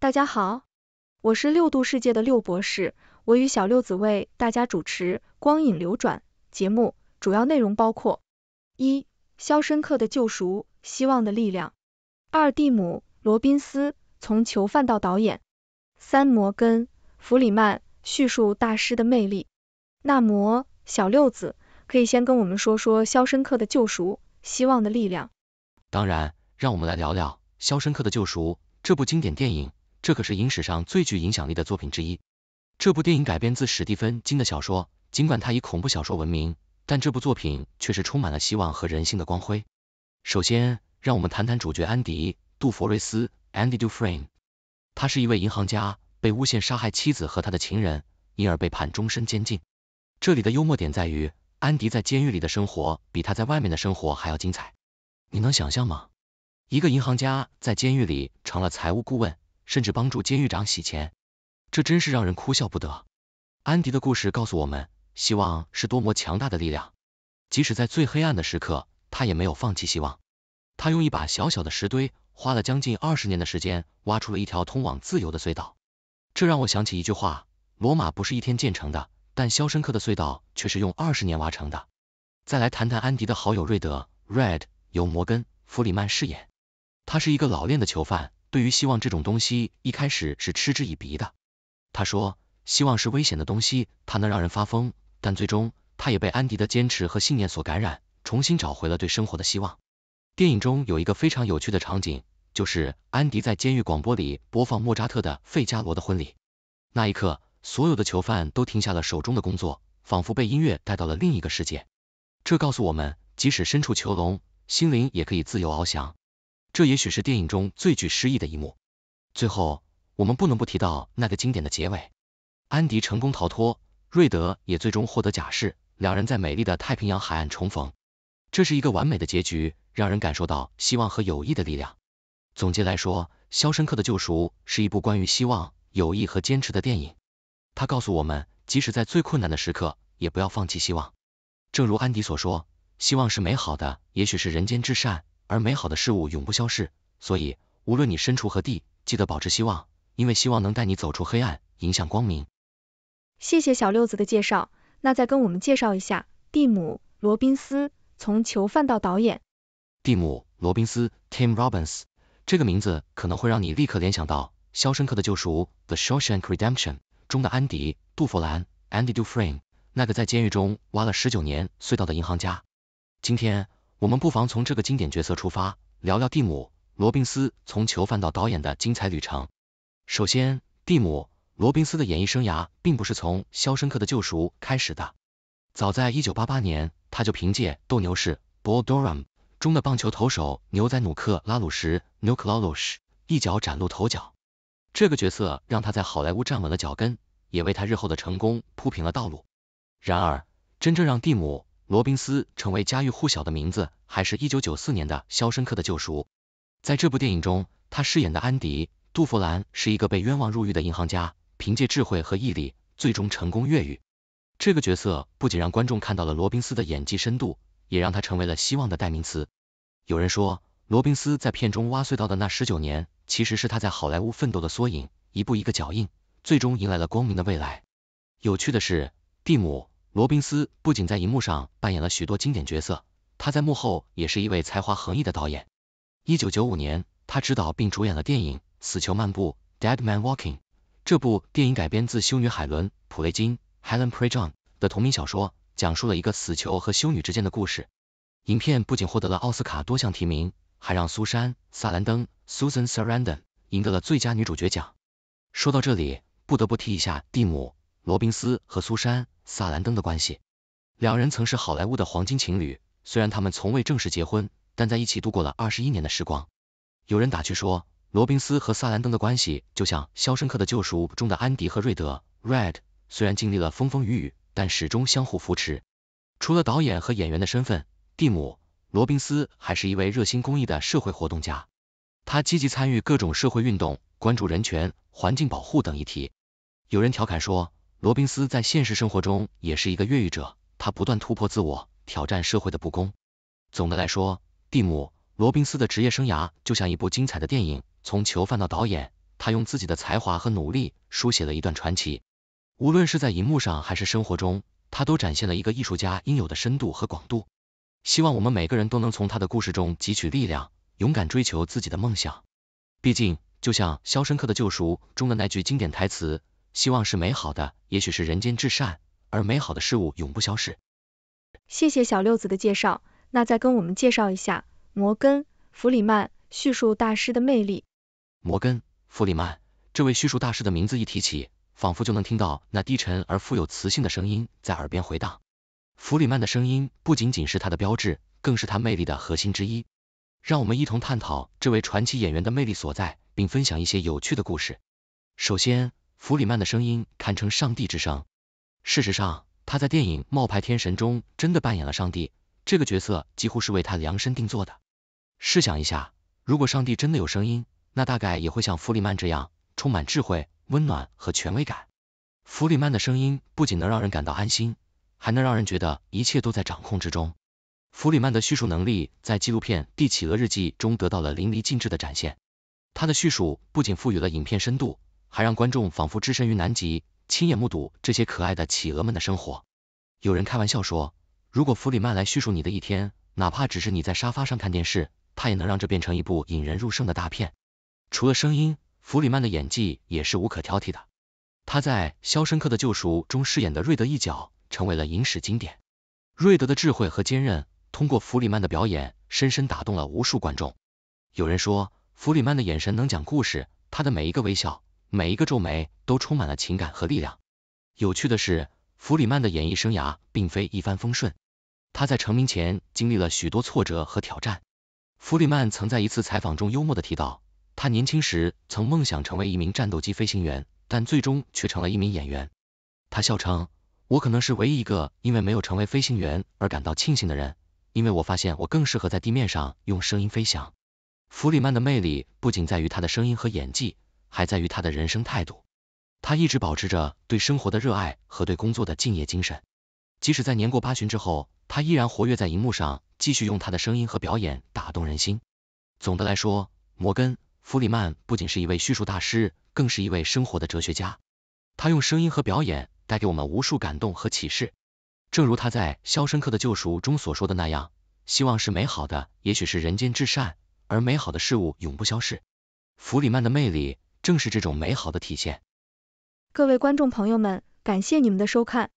大家好，我是六度世界的六博士，我与小六子为大家主持《光影流转》节目，主要内容包括：一、《肖申克的救赎》希望的力量；二、蒂姆·罗宾斯从囚犯到导演；三、摩根·弗里曼叙述大师的魅力。那么，小六子，可以先跟我们说说《肖申克的救赎》希望的力量。当然，让我们来聊聊《肖申克的救赎》这部经典电影。这可是影史上最具影响力的作品之一。这部电影改编自史蒂芬金的小说。尽管他以恐怖小说闻名，但这部作品却是充满了希望和人性的光辉。首先，让我们谈谈主角安迪·杜佛瑞斯 （Andy Dufresne）。他是一位银行家，被诬陷杀害妻子和他的情人，因而被判终身监禁。这里的幽默点在于，安迪在监狱里的生活比他在外面的生活还要精彩。你能想象吗？一个银行家在监狱里成了财务顾问。甚至帮助监狱长洗钱，这真是让人哭笑不得。安迪的故事告诉我们，希望是多么强大的力量。即使在最黑暗的时刻，他也没有放弃希望。他用一把小小的石堆，花了将近二十年的时间，挖出了一条通往自由的隧道。这让我想起一句话：罗马不是一天建成的，但肖申克的隧道却是用二十年挖成的。再来谈谈安迪的好友瑞德 （Red），由摩根·弗里曼饰演。他是一个老练的囚犯。对于希望这种东西，一开始是嗤之以鼻的。他说，希望是危险的东西，它能让人发疯。但最终，他也被安迪的坚持和信念所感染，重新找回了对生活的希望。电影中有一个非常有趣的场景，就是安迪在监狱广播里播放莫扎特的《费加罗的婚礼》，那一刻，所有的囚犯都停下了手中的工作，仿佛被音乐带到了另一个世界。这告诉我们，即使身处囚笼，心灵也可以自由翱翔。这也许是电影中最具诗意的一幕。最后，我们不能不提到那个经典的结尾：安迪成功逃脱，瑞德也最终获得假释，两人在美丽的太平洋海岸重逢。这是一个完美的结局，让人感受到希望和友谊的力量。总结来说，《肖申克的救赎》是一部关于希望、友谊和坚持的电影。它告诉我们，即使在最困难的时刻，也不要放弃希望。正如安迪所说：“希望是美好的，也许是人间至善。”而美好的事物永不消逝，所以无论你身处何地，记得保持希望，因为希望能带你走出黑暗，迎向光明。谢谢小六子的介绍，那再跟我们介绍一下蒂姆·罗宾斯，从囚犯到导演。蒂姆·罗宾斯 （Tim Robbins） 这个名字可能会让你立刻联想到《肖申克的救赎》（The Shawshank Redemption） 中的安迪·杜佛兰 （Andy Dufresne），那个在监狱中挖了十九年隧道的银行家。今天。我们不妨从这个经典角色出发，聊聊蒂姆·罗宾斯从囚犯到导演的精彩旅程。首先，蒂姆·罗宾斯的演艺生涯并不是从《肖申克的救赎》开始的。早在一九八八年，他就凭借《斗牛士》（Bull Durham） 中的棒球投手牛仔努克拉鲁什 n u c l e a l u s h 一脚崭露头角，这个角色让他在好莱坞站稳了脚跟，也为他日后的成功铺平了道路。然而，真正让蒂姆罗宾斯成为家喻户晓的名字，还是一九九四年的《肖申克的救赎》。在这部电影中，他饰演的安迪·杜弗兰是一个被冤枉入狱的银行家，凭借智慧和毅力，最终成功越狱。这个角色不仅让观众看到了罗宾斯的演技深度，也让他成为了希望的代名词。有人说，罗宾斯在片中挖隧道的那十九年，其实是他在好莱坞奋斗的缩影，一步一个脚印，最终迎来了光明的未来。有趣的是，蒂姆。罗宾斯不仅在银幕上扮演了许多经典角色，他在幕后也是一位才华横溢的导演。一九九五年，他执导并主演了电影《死囚漫步》（Dead Man Walking）。这部电影改编自修女海伦·普雷金 （Helen Prejean） 的同名小说，讲述了一个死囚和修女之间的故事。影片不仅获得了奥斯卡多项提名，还让苏珊·萨兰登 （Susan Sarandon） 赢得了最佳女主角奖。说到这里，不得不提一下蒂姆·罗宾斯和苏珊。萨兰登的关系，两人曾是好莱坞的黄金情侣，虽然他们从未正式结婚，但在一起度过了二十一年的时光。有人打趣说，罗宾斯和萨兰登的关系就像《肖申克的救赎》中的安迪和瑞德 （Red），虽然经历了风风雨雨，但始终相互扶持。除了导演和演员的身份，蒂姆·罗宾斯还是一位热心公益的社会活动家，他积极参与各种社会运动，关注人权、环境保护等议题。有人调侃说。罗宾斯在现实生活中也是一个越狱者，他不断突破自我，挑战社会的不公。总的来说，蒂姆·罗宾斯的职业生涯就像一部精彩的电影，从囚犯到导演，他用自己的才华和努力书写了一段传奇。无论是在银幕上还是生活中，他都展现了一个艺术家应有的深度和广度。希望我们每个人都能从他的故事中汲取力量，勇敢追求自己的梦想。毕竟，就像《肖申克的救赎》中的那句经典台词。希望是美好的，也许是人间至善，而美好的事物永不消逝。谢谢小六子的介绍，那再跟我们介绍一下摩根·弗里曼叙述大师的魅力。摩根·弗里曼这位叙述大师的名字一提起，仿佛就能听到那低沉而富有磁性的声音在耳边回荡。弗里曼的声音不仅仅是他的标志，更是他魅力的核心之一。让我们一同探讨这位传奇演员的魅力所在，并分享一些有趣的故事。首先。弗里曼的声音堪称上帝之声。事实上，他在电影《冒牌天神》中真的扮演了上帝这个角色，几乎是为他量身定做的。试想一下，如果上帝真的有声音，那大概也会像弗里曼这样，充满智慧、温暖和权威感。弗里曼的声音不仅能让人感到安心，还能让人觉得一切都在掌控之中。弗里曼的叙述能力在纪录片《帝企鹅日记》中得到了淋漓尽致的展现。他的叙述不仅赋予了影片深度。还让观众仿佛置身于南极，亲眼目睹这些可爱的企鹅们的生活。有人开玩笑说，如果弗里曼来叙述你的一天，哪怕只是你在沙发上看电视，他也能让这变成一部引人入胜的大片。除了声音，弗里曼的演技也是无可挑剔的。他在《肖申克的救赎》中饰演的瑞德一角成为了影史经典。瑞德的智慧和坚韧，通过弗里曼的表演深深打动了无数观众。有人说，弗里曼的眼神能讲故事，他的每一个微笑。每一个皱眉都充满了情感和力量。有趣的是，弗里曼的演艺生涯并非一帆风顺，他在成名前经历了许多挫折和挑战。弗里曼曾在一次采访中幽默的提到，他年轻时曾梦想成为一名战斗机飞行员，但最终却成了一名演员。他笑称：“我可能是唯一一个因为没有成为飞行员而感到庆幸的人，因为我发现我更适合在地面上用声音飞翔。”弗里曼的魅力不仅在于他的声音和演技。还在于他的人生态度，他一直保持着对生活的热爱和对工作的敬业精神。即使在年过八旬之后，他依然活跃在荧幕上，继续用他的声音和表演打动人心。总的来说，摩根·弗里曼不仅是一位叙述大师，更是一位生活的哲学家。他用声音和表演带给我们无数感动和启示。正如他在《肖申克的救赎》中所说的那样：“希望是美好的，也许是人间至善，而美好的事物永不消逝。”弗里曼的魅力。正是这种美好的体现。各位观众朋友们，感谢你们的收看，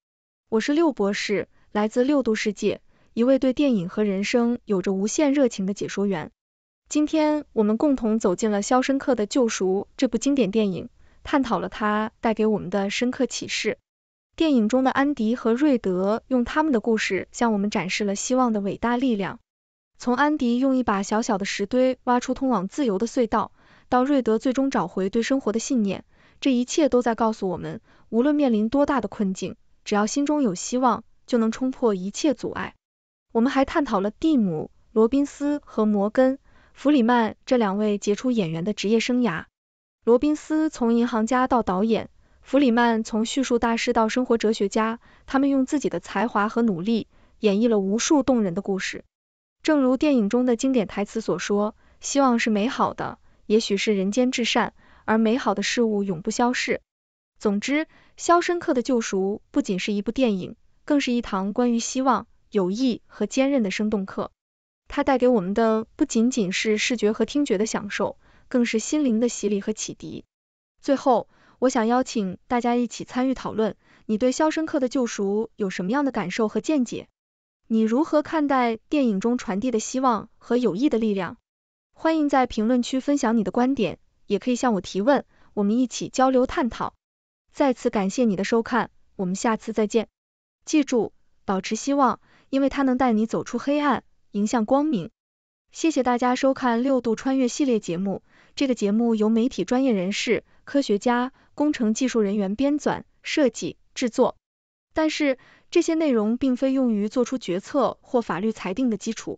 我是六博士，来自六度世界，一位对电影和人生有着无限热情的解说员。今天我们共同走进了《肖申克的救赎》这部经典电影，探讨了它带给我们的深刻启示。电影中的安迪和瑞德用他们的故事向我们展示了希望的伟大力量。从安迪用一把小小的石堆挖出通往自由的隧道。到瑞德最终找回对生活的信念，这一切都在告诉我们，无论面临多大的困境，只要心中有希望，就能冲破一切阻碍。我们还探讨了蒂姆·罗宾斯和摩根·弗里曼这两位杰出演员的职业生涯。罗宾斯从银行家到导演，弗里曼从叙述大师到生活哲学家，他们用自己的才华和努力演绎了无数动人的故事。正如电影中的经典台词所说：“希望是美好的。”也许是人间至善，而美好的事物永不消逝。总之，《肖申克的救赎》不仅是一部电影，更是一堂关于希望、友谊和坚韧的生动课。它带给我们的不仅仅是视觉和听觉的享受，更是心灵的洗礼和启迪。最后，我想邀请大家一起参与讨论，你对《肖申克的救赎》有什么样的感受和见解？你如何看待电影中传递的希望和友谊的力量？欢迎在评论区分享你的观点，也可以向我提问，我们一起交流探讨。再次感谢你的收看，我们下次再见。记住，保持希望，因为它能带你走出黑暗，迎向光明。谢谢大家收看六度穿越系列节目。这个节目由媒体专业人士、科学家、工程技术人员编纂、设计、制作，但是这些内容并非用于做出决策或法律裁定的基础。